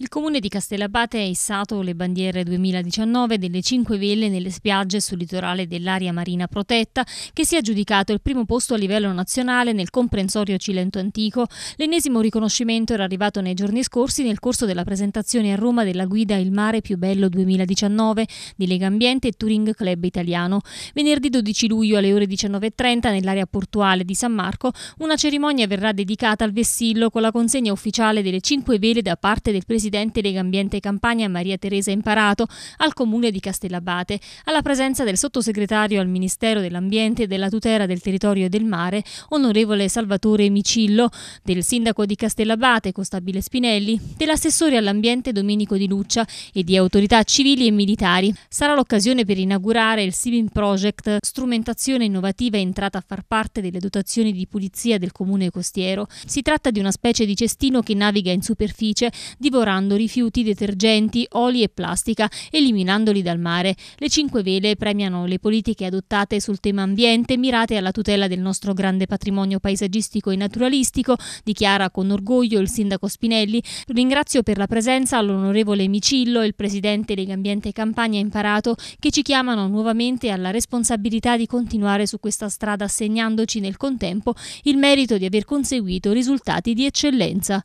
Il comune di Castellabate ha issato le bandiere 2019 delle cinque vele nelle spiagge sul litorale dell'area marina protetta, che si è aggiudicato il primo posto a livello nazionale nel comprensorio Cilento Antico. L'ennesimo riconoscimento era arrivato nei giorni scorsi nel corso della presentazione a Roma della guida Il mare più bello 2019 di Lega Ambiente e Touring Club Italiano. Venerdì 12 luglio alle ore 19.30 nell'area portuale di San Marco una cerimonia verrà dedicata al vessillo con la consegna ufficiale delle cinque vele da parte del presidente presidente Legambiente Campania Maria Teresa Imparato al comune di Castellabate, alla presenza del sottosegretario al Ministero dell'Ambiente e della tutela del territorio e del mare, onorevole Salvatore Micillo, del sindaco di Castellabate Costabile Spinelli, dell'assessore all'ambiente Domenico Di Luccia e di autorità civili e militari. Sarà l'occasione per inaugurare il Sivin Project, strumentazione innovativa entrata a far parte delle dotazioni di pulizia del comune costiero. Si tratta di una specie di cestino che naviga in superficie, divorando separando rifiuti, detergenti, oli e plastica, eliminandoli dal mare. Le cinque vele premiano le politiche adottate sul tema ambiente mirate alla tutela del nostro grande patrimonio paesaggistico e naturalistico, dichiara con orgoglio il sindaco Spinelli. Ringrazio per la presenza l'onorevole Micillo e il presidente Legambiente Campania Imparato che ci chiamano nuovamente alla responsabilità di continuare su questa strada assegnandoci nel contempo il merito di aver conseguito risultati di eccellenza.